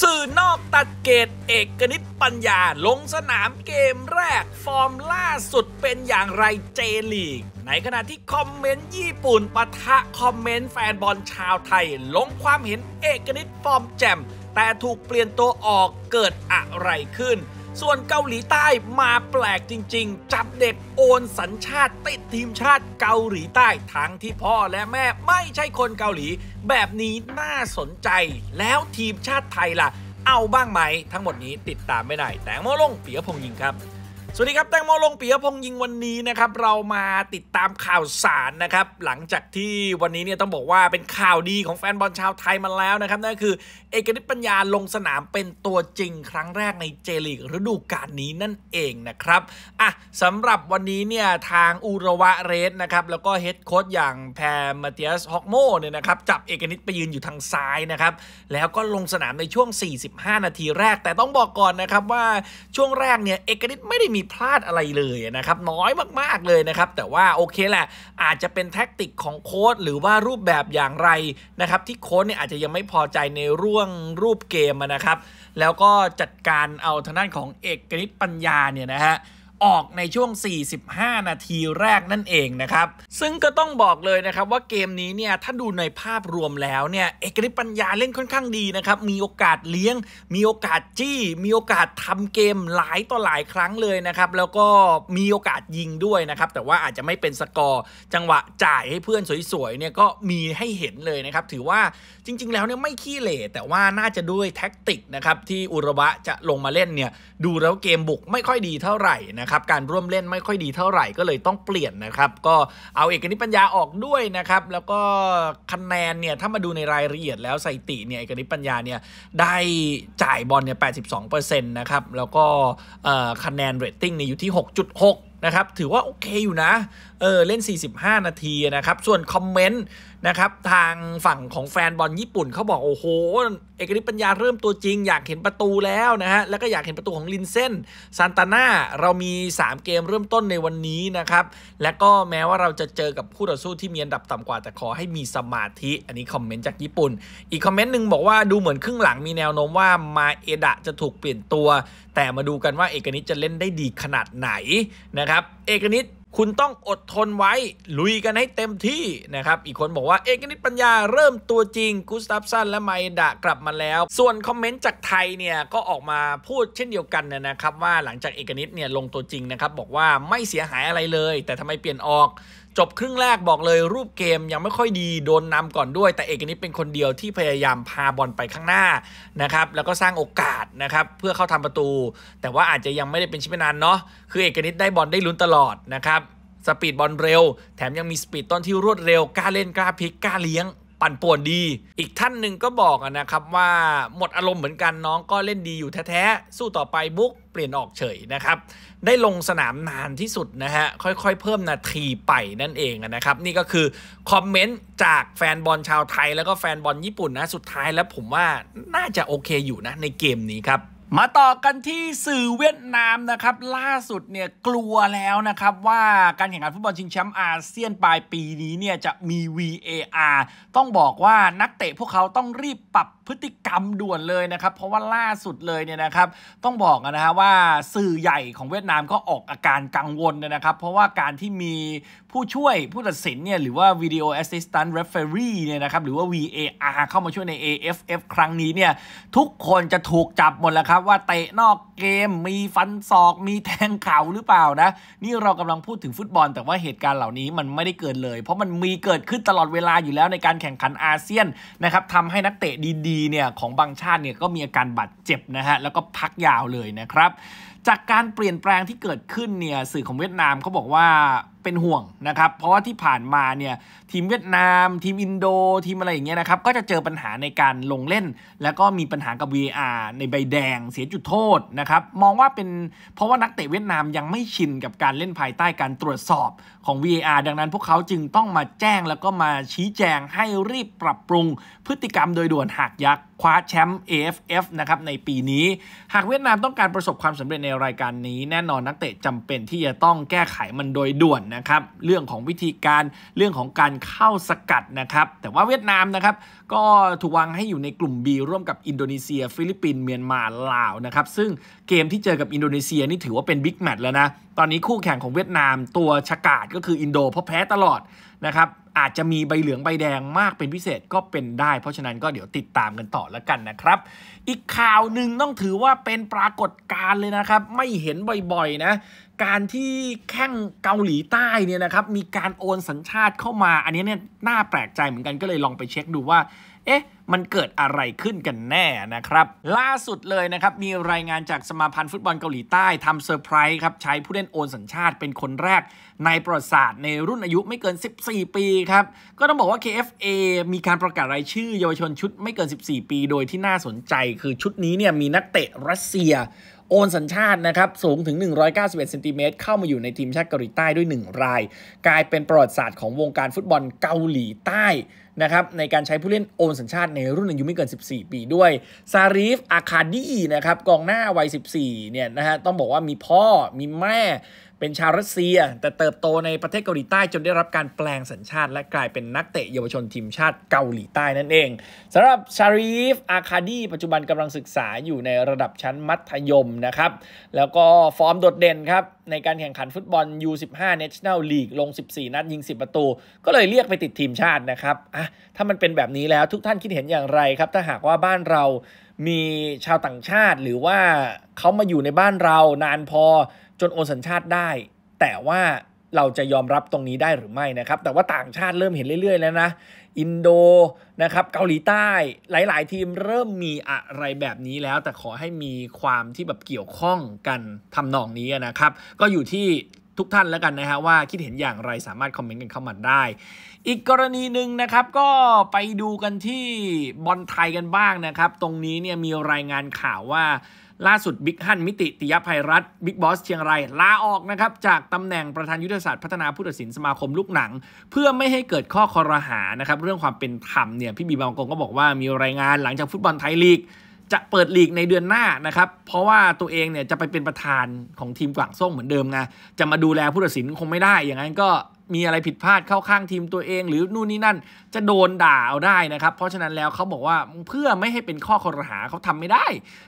สื่อนอกตัดเกตเอกกนิษฐ์ปัญญาลงสนามเกมแรกฟอร์มล่าสุดเป็นอย่างไรเจลีก ในขณะที่ คอมเมนต์ญี่ปุ่นปะทะ คอมเมนต์แฟนบอลชาวไทย ลงความเห็นเอกกนิษฐ์ฟอร์ม แจ่มแต่ถูกเปลี่ยน ตัว ออกเกิดอะไรขึ้นส่วนเกาหลีใต้มาแปลกจริงๆ จับเด็กโอนสัญชาติติดทีมชาติเกาหลีใต้ ทั้งที่พ่อและแม่ไม่ใช่คนเกาหลี แบบนี้น่าสนใจแล้วทีมชาติไทยล่ะเอาบ้างไหมทั้งหมดนี้ติดตามไม่ได้ แต่งโมลงเปียพงยิงครับสวัสดีครับแตงโมลงปียพงยิงวันนี้นะครับ เรามาติดตามข่าวสารนะครับ หลังจากที่วันนี้เนี่ยต้องบอกว่าเป็นข่าวดีของแฟนบอลชาวไทยมาแล้วนะครับนั่นคือเอกนิตปัญญาลงสนามเป็นตัวจริง ครั้งแรกในเจลีกฤดูกาลนี้นั่นเองนะครับอ่ะสำหรับวันนี้เนี่ยทางอุรวะเรสนะครับแล้วก็เฮดโค้ชอย่างแพรมาเตียสฮอกโมเนี่ยนะครับจับเอกนิตไปยืนอยู่ทางซ้ายนะครับแล้วก็ลงสนามในช่วง 45 นาทีแรก แต่ต้องบอกก่อนนะครับว่าช่วงแรกเนี่ยเอกนิตไม่ได้มีีพลาดอะไรเลยนะครับ น้อยมากๆเลยนะครับ แต่ว่าโอเคแหละอาจจะเป็นแท็กติกของโค้ดหรือว่ารูปแบบอย่างไรนะครับ ที่โค้ดเนี่ยอาจจะยังไม่พอใจในร่วงรูปเกมนะครับ แล้วก็จัดการเอาทางด้านของเอกนิตปัญญาเนี่ยนะฮะออก ในช่วง 45 นาทีแรกนั่นเองนะครับ ซึ่งก็ต้องบอกเลยนะครับ ว่าเกมนี้เนี่ย ถ้าดูในภาพรวมแล้วเนี่ยเอกฤทธิ์ปัญญาเล่นค่อนข้างดีนะครับ มีโอกาสเลี้ยง มีโอกาสจี้ มีโอกาสทำเกมหลายต่อหลายครั้งเลยนะครับ แล้วก็มีโอกาสยิงด้วยนะครับ แต่ว่าอาจจะไม่เป็นสกอร์จังหวะจ่ายให้เพื่อนสวยๆ เนี่ยก็มีให้เห็นเลยนะครับ ถือว่าจริงๆ แล้วเนี่ยไม่ขี้เหร่แต่ว่าน่าจะด้วยแท็กติกนะครับที่อุระวะจะลงมาเล่นเนี่ย ดูแล้วเกมบุกไม่ค่อยดีเท่าไหร่นะครับครับการร่วมเล่นไม่ค่อยดีเท่าไหร่ก็เลยต้องเปลี่ยนนะครับ ก็เอาเอกนิปัญญาออกด้วยนะครับ แล้วก็คะแนนเนี่ยถ้ามาดูในรายละเอียดแล้วสถติเนี่ยเอกนิปัญญาเนี่ยได้จ่ายบอลเนี่ย 82%นะครับ แล้วก็คะแนนเรตติ้งเนี่ยอยู่ที่ 6.6 นะครับ ถือว่าโอเคอยู่นะเออเล่น 45 นาที นะครับ ส่วน คอมเมนต์นะ ครับ ทางฝั่งของแฟนบอลญี่ปุ่นเขาบอก โอ้โหเอกฤทธิ์ปัญญาเริ่มตัวจริง อยากเห็นประตูแล้ว นะฮะแล้วก็อยากเห็นประตูของลินเซนซานตาน่าเรามี 3 เกมเริ่มต้นในวันนี้ นะครับ และก็แม้ว่าเราจะเจอกับคู่ต่อสู้ที่มีอันดับต่ำกว่าแต่ขอให้มีสมาธิอันนี้คอมเมนต์จากญี่ปุ่น อีกคอมเมนต์หนึ่งบอกว่าดูเหมือนครึ่งหลังมีแนวโน้มว่ามาเอดะจะถูกเปลี่ยนตัว แต่มาดูกันว่าเอกนิตจะเล่นได้ดีขนาดไหนนะครับเอกนิตคุณต้องอดทนไว้ลุยกันให้เต็มที่นะครับ อีกคนบอกว่าเอกนิตปัญญาเริ่มตัวจริง กุสตัฟสันและไมดะกลับมาแล้ว ส่วนคอมเมนต์จากไทยเนี่ย ก็ออกมาพูดเช่นเดียวกันนะครับ ว่าหลังจากเอกนิตเนี่ยลงตัวจริงนะครับ บอกว่าไม่เสียหายอะไรเลย แต่ทำไมเปลี่ยนออกจบครึ่งแรกบอกเลยรูปเกมยังไม่ค่อยดีโดนนำก่อนด้วย แต่เอกนิดเป็นคนเดียวที่พยายามพาบอลไปข้างหน้านะครับแล้วก็สร้างโอกาสนะครับเพื่อเข้าทำประตู แต่ว่าอาจจะยังไม่ได้เป็นชิมนปนันเนาะ คือเอกนิดได้บอลได้ลุ้นตลอดนะครับสปีดบอลเร็วแถมยังมีสปีดต้นที่รวดเร็วกล้าเล่นกล้าพลิกกล้าเลี้ยงปั่นป่วนดีอีกท่านหนึ่งก็บอกนะครับว่าหมดอารมณ์ เหมือนกันน้องก็เล่นดีอยู่ แท้ ๆ สู้ต่อไปบุ๊กเปลี่ยนออกเฉยนะครับ ได้ลงสนามนานที่สุด นะฮะค่อยๆ เพิ่มนาทีไปนั่นเองนะครับ นี่ก็คือ คอมเมนต์จากแฟนบอลชาวไทย แล้วก็แฟนบอลญี่ปุ่น นะ สุดท้าย แล้วผมว่าน่าจะโอเคอยู่นะ ในเกมนี้ครับมาต่อกันที่สื่อเวียดนามนะครับ ล่าสุดเนี่ยกลัวแล้วนะครับว่าการแข่งขันฟุตบอลชิงแชมป์อาเซียนปลายปีนี้เนี่ย จะมี VAR ต้องบอกว่านักเตะพวกเขาต้องรีบปรับพฤติกรรมด่วนเลยนะครับเพราะว่าล่าสุดเลยเนี่ยนะครับ ต้องบอกนะฮะว่าสื่อใหญ่ของเวียดนามก็ออกอาการกังวลนะครับ เพราะว่าการที่มีผู้ช่วยผู้ตัดสินเนี่ยหรือว่า video assistant referee เนี่ยนะครับหรือว่า VAR เข้ามาช่วยใน AFF ครั้งนี้เนี่ย ทุกคนจะถูกจับหมดแล้วครับว่าเตะนอกเกมมีฟันศอกมีแทงเข่าหรือเปล่านะ นี่เรากำลังพูดถึงฟุตบอล แต่ว่าเหตุการณ์เหล่านี้มันไม่ได้เกิดเลย เพราะมันมีเกิดขึ้นตลอดเวลาอยู่แล้วในการแข่งขันอาเซียนนะครับทำให้นักเตะดีเนี่ยของบางชาติเนี่ยก็มีอาการบาดเจ็บนะฮะแล้วก็พักยาวเลยนะครับจากการเปลี่ยนแปลงที่เกิดขึ้นเนี่ยสื่อของเวียดนามเขาบอกว่าเป็นห่วงนะครับเพราะว่าที่ผ่านมาเนี่ยทีมเวียดนาม ทีมอินโด ทีมอะไรอย่างเงี้ยนะครับก็จะเจอปัญหาในการลงเล่น แล้วก็มีปัญหากับ VAR ในใบแดงเสียจุดโทษนะครับมองว่าเป็นเพราะว่านักเตะเวียดนามยังไม่ชินกับการเล่นภายใต้การตรวจสอบของ VAR ดังนั้นพวกเขาจึงต้องมาแจ้งแล้วก็มาชี้แจงให้รีบปรับปรุง พฤติกรรมโดยด่วนหากยักคว้าแชมป์ AFF นะครับในปีนี้ หากเวียดนามต้องการประสบความสำเร็จในรายการนี้ แน่นอนนักเตะจำเป็นที่จะต้องแก้ไขมันโดยด่วนนะครับเรื่องของวิธีการเรื่องของการเข้าสกัดนะครับ แต่ว่าเวียดนามนะครับก็ถูกวางให้อยู่ในกลุ่ม B ร่วมกับอินโดนีเซีย ฟิลิปปินส์เมียนมาลาวนะครับ ซึ่งเกมที่เจอกับอินโดนีเซียนี่ถือว่าเป็นบิ๊กแมตช์แล้วนะตอนนี้คู่แข่งของเวียดนามตัวฉกาดก็คืออินโดเพราะแพ้ตลอดนะครับอาจจะมีใบเหลืองใบแดงมากเป็นพิเศษก็เป็นได้ เพราะฉะนั้นก็เดี๋ยวติดตามกันต่อแล้วกันนะครับ อีกข่าวหนึ่งต้องถือว่าเป็นปรากฏการณ์เลยนะครับไม่เห็นบ่อยๆ นะ การที่แข้งเกาหลีใต้เนี่ยนะครับ มีการโอนสัญชาติเข้ามา อันนี้เนี่ยน่าแปลกใจเหมือนกันก็เลยลองไปเช็คดูว่าเอ๊ะ มันเกิดอะไรขึ้นกันแน่นะครับล่าสุดเลยนะครับ มีรายงานจากสมาพันธ์ฟุตบอลเกาหลีใต้ทำเซอร์ไพรส์ครับใช้ผู้เล่นโอนสัญชาติ เป็นคนแรกในประวัติศาสตร์ในรุ่นอายุไม่เกิน 14 ปีครับ ก็ต้องบอกว่า KFA มีการประกาศรายชื่อเยาวชนชุดไม่เกิน 14 ปี โดยที่น่าสนใจ คือชุดนี้เนี่ยมีนักเตะรัสเซียโอนสัญชาตินะครับสูงถึง 191ซนติเมตรเข้ามาอยู่ในทีมชาติเกาหลีใต้ด้วย 1 ราย กลายเป็นประวัติศาสตร์ของวงการฟุตบอลเกาหลีใต้นะครับในการใช้ผู้เล่นโอนสัญชาติ ในรุ่นอายุไม่เกิน 14 ปีด้วย ซารีฟอาคาดีนะครับกองหน้าวัย 14เนี่ยนะฮะต้องบอกว่ามีพ่อมีแม่เป็นชาวรัสเซีย แต่เติบโตในประเทศเกาหลีใต้จนได้รับการแปลงสัญชาติ และกลายเป็นนักเตะ เยาวชนทีมชาติเกาหลีใต้นั่นเองสำหรับชารีฟ อาคาดี ปัจจุบันกำลังศึกษาอยู่ในระดับชั้นมัธยมนะครับแล้วก็ฟอร์มโดดเด่นครับในการแข่งขันฟุตบอล U15 National League ลง 14 นัดยิง 10 ประตู ก็เลยเรียกไปติดทีมชาตินะครับอ่ะถ้ามันเป็นแบบนี้แล้วทุกท่านคิดเห็นอย่างไรครับถ้าหากว่าบ้านเรามีชาวต่างชาติหรือว่าเขามาอยู่ในบ้านเรานานพอจนโอนสัญชาติได้ แต่ว่าเราจะยอมรับตรงนี้ได้หรือไม่นะครับ แต่ว่าต่างชาติเริ่มเห็นเรื่อยๆ แล้วนะอินโดนะครับเกาหลีใต้หลายๆทีมเริ่มมีอะไรแบบนี้แล้ว แต่ขอให้มีความที่แบบเกี่ยวข้องกันทำนองนี้นะครับ ก็อยู่ที่ทุกท่านแล้วกันนะฮะว่าคิดเห็นอย่างไรสามารถคอมเมนต์กันเข้ามาได้ อีกกรณีหนึ่งนะครับก็ไปดูกันที่บอลไทยกันบ้างนะครับ ตรงนี้เนี่ยมีรายงานข่าวว่าล่าสุดบิ๊กฮั่นมิติ ติยภัยรัฐบิ๊กบอสเชียงรายลาออกนะครับจากตำแหน่งประธานยุทธศาสตร์พัฒนาผู้ตัดสินสมาคมลูกหนัง เพื่อไม่ให้เกิดข้อคอรหานะครับเรื่องความเป็นธรรมเนี่ยพี่บีบางกงก็บอกว่ามีรายงานหลังจากฟุตบอลไทยลีกจะเปิดลีกในเดือนหน้านะครับ เพราะว่าตัวเองเนี่ยจะไปเป็นประธานของทีมกวางส่งเหมือนเดิมไง จะมาดูแลผู้ตัดสินคงไม่ได้อย่างนั้นก็มีอะไรผิดพลาดเข้าข้างทีมตัวเอง หรือนู่นนี่นั่น จะโดนด่าเอาได้นะครับ เพราะฉะนั้นแล้วเขาบอกว่าเพื่อไม่ให้เป็นข้อคอรหาเขาทำไม่ได้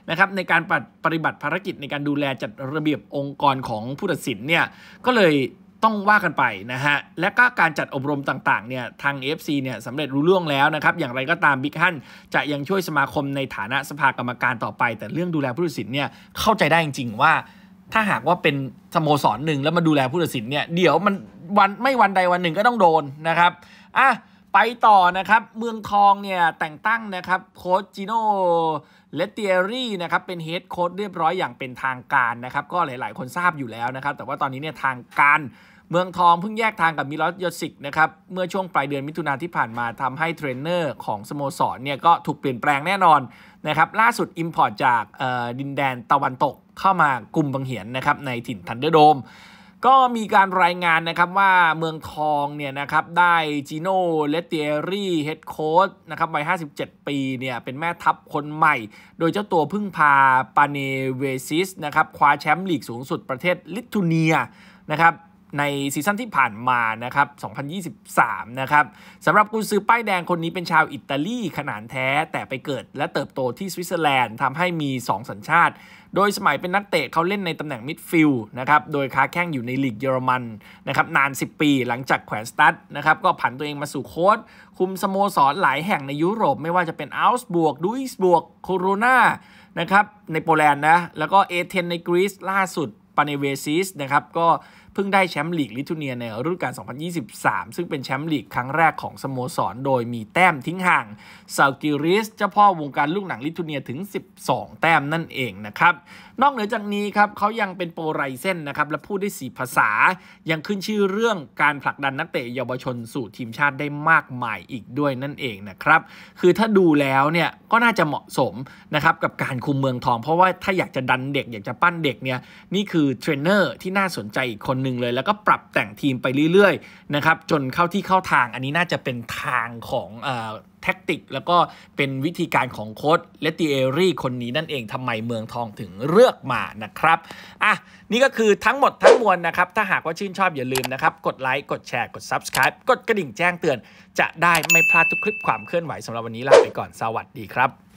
นะครับในการปฏิบัติภารกิจในการดูแลจัดระเบียบองค์กรของผู้ตัดสินเนี่ยก็เลยต้องว่ากันไปนะฮะ และก็การจัดอบรมต่างๆเนี่ยทาง f c เนี่ยสำเร็จรู้เรื่องแล้วนะครับ อย่างไรก็ตามบิ๊กฮันจะยังช่วยสมาคมในฐานะสภากรรมการต่อไป แต่เรื่องดูแลผู้ตัดสินเนี่ยเข้าใจได้จริงๆว่า ถ้าหากว่าเป็นสโมสรหนึ่งแล้วมาดูแลผู้ตัดสินเนี่ยเดี๋ยวมันวันไม่วันใดวันหนึ่งก็ต้องโดนนะครับอ่ะไปต่อนะครับเมืองทองเนี่ยแต่งตั้งนะครับโค้ชจิโนเลตเตียรี่นะครับเป็นเฮดโค้ชเรียบร้อยอย่างเป็นทางการนะครับก็หลายๆ คนทราบอยู่แล้วนะครับแต่ว่าตอนนี้เนี่ยทางการเมืองทองเพิ่งแยกทางกับมิลอสยอสิกนะครับ เมื่อช่วงปลายเดือนมิถุนาที่ผ่านมาทำให้เทรนเนอร์ของสโมสรเนี่ยก็ถูกเปลี่ยนแปลงแน่นอนนะครับ ล่าสุดอิมพอร์ตจากดินแดนตะวันตกเข้ามากลุ่มบางเหียนนะครับในถิ่นทันเดอร์โดม ก็มีการรายงานนะครับว่าเมืองทองเนี่ยนะครับได้จิโน่เลตเตียรี่เฮดโค้ชนะครับวัย57 ปีเนี่ยเป็นแม่ทัพคนใหม่ โดยเจ้าตัวพึ่งพาปาเนเวซิสนะครับคว้าแชมป์ลีกสูงสุดประเทศลิทัวเนียนะครับในซีซั่นที่ผ่านมานะครับ2023นะครับสำหรับกุนซือป้ายแดงคนนี้เป็นชาวอิตาลีขนานแท้แต่ไปเกิดและเติบโตที่สวิตเซอร์แลนด์ทำให้มี 2 สัญชาติ โดยสมัยเป็นนักเตะเขาเล่นในตำแหน่งมิดฟิลด์นะครับ โดยค้าแข้งอยู่ในลีกเยอรมันนะครับนาน 10 ปีหลังจากแขวนสตัดนะครับก็ผันตัวเองมาสู่โค้ชคุมสโมสรหลายแห่งในยุโรป ไม่ว่าจะเป็นอัลส์บวกดุยส์บวกโคโรนานะครับในโปแลนด์นะแล้วก็เอเธนในกรีซล่าสุดปาเนเวซิสนะครับก็เพิ่งได้แชมป์ลีกลิทัวเนียในฤดูกาล 2023 ซึ่งเป็นแชมป์ลีกครั้งแรกของสโมสรโดยมีแต้มทิ้งห่างซากิริส เจ้าพ่อวงการลูกหนังลิทัวเนียถึง 12 แต้มนั่นเองนะครับ นอกเหนือจากนี้ครับ เขายังเป็นโปรไรเซนนะครับ และพูดได้ 4 ภาษา ยังขึ้นชื่อเรื่องการผลักดันนักเตะเยาวชนสู่ทีมชาติได้มากมายอีกด้วยนั่นเองนะครับ คือถ้าดูแล้วเนี่ยก็น่าจะเหมาะสมนะครับกับการคุมเมืองทอง เพราะว่าถ้าอยากจะดันเด็กอยากจะปั้นเด็กเนี่ย นี่คือเทรนเนอร์ที่น่าสนใจอีกคนหนึ่งเลยแล้วก็ปรับแต่งทีมไปเรื่อยๆนะครับจนเข้าที่เข้าทางอันนี้น่าจะเป็นทางของเออ่แท็กติก แล้วก็เป็นวิธีการของโค้ดเลติเอรี่คนนี้นั่นเองทำไมเมืองทองถึงเลือกมานะครับ อ่ะ นี่ก็คือทั้งหมดทั้งมวลนะครับ ถ้าหากว่าชื่นชอบอย่าลืมนะครับ กดไลค์ กดแชร์กด Subscribe กดกระดิ่งแจ้งเตือน จะได้ไม่พลาดทุกคลิปความเคลื่อนไหวสำหรับวันนี้ลาไปก่อนสวัสดีครับ